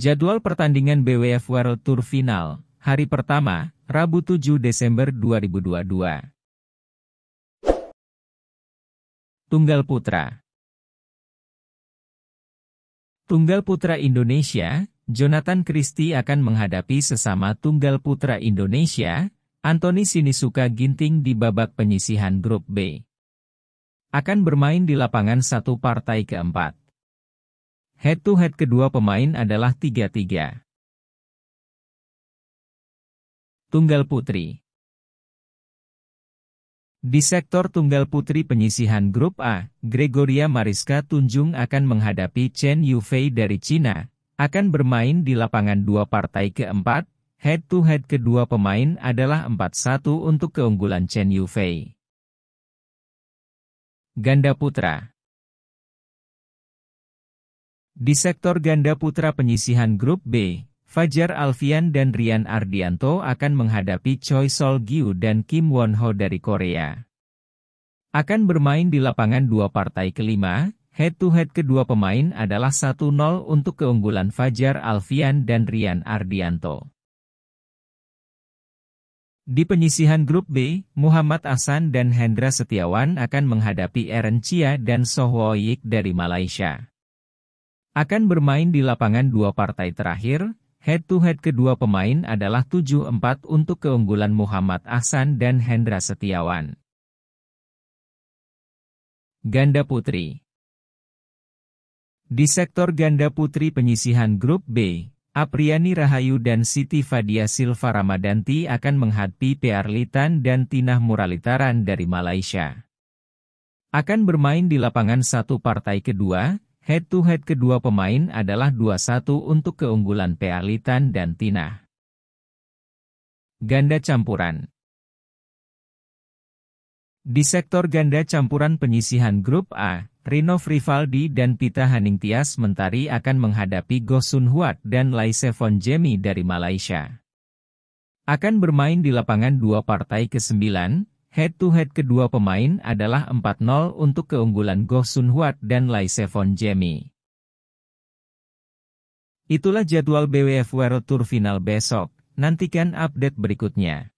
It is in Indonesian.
Jadwal pertandingan BWF World Tour Final, hari pertama, Rabu 7 Desember 2022. Tunggal Putra Tunggal Putra Indonesia, Jonathan Christie akan menghadapi sesama Tunggal Putra Indonesia, Anthony Sinisuka Ginting di babak penyisihan Grup B. Akan bermain di lapangan satu partai keempat. Head-to-head kedua pemain adalah 3-3. Tunggal Putri Di sektor Tunggal Putri penyisihan Grup A, Gregoria Mariska Tunjung akan menghadapi Chen Yufei dari Cina, akan bermain di lapangan dua partai keempat, head-to-head -head kedua pemain adalah 4-1 untuk keunggulan Chen Yufei. Ganda Putra di sektor ganda putra penyisihan grup B, Fajar Alfian dan Rian Ardianto akan menghadapi Choi Sol Gyu dan Kim Won Ho dari Korea. Akan bermain di lapangan dua partai kelima, head-to-head -head kedua pemain adalah 1-0 untuk keunggulan Fajar Alfian dan Rian Ardianto. Di penyisihan grup B, Muhammad Asan dan Hendra Setiawan akan menghadapi Eren Chia dan Soho Yik dari Malaysia. Akan bermain di lapangan dua partai terakhir, head-to-head -head kedua pemain adalah 7-4 untuk keunggulan Muhammad Ahsan dan Hendra Setiawan. Ganda Putri Di sektor ganda putri penyisihan Grup B, Apriani Rahayu dan Siti Fadia Silva Ramadanti akan menghadapi PR Litan dan Tinah Muralitaran dari Malaysia. Akan bermain di lapangan satu partai kedua, Head-to-head kedua pemain adalah 2-1 untuk keunggulan Pealitan dan Tina. Ganda campuran Di sektor ganda campuran penyisihan grup A, Rino Frivaldi dan Pita Haningtias Mentari akan menghadapi Goh Sun Huat dan Lai Sevon Jemi dari Malaysia. Akan bermain di lapangan dua partai ke-9, Head-to-head -head kedua pemain adalah 4-0 untuk keunggulan Goh Sun Huat dan Lai Sevon Jemmy. Itulah jadwal BWF World Tour final besok, nantikan update berikutnya.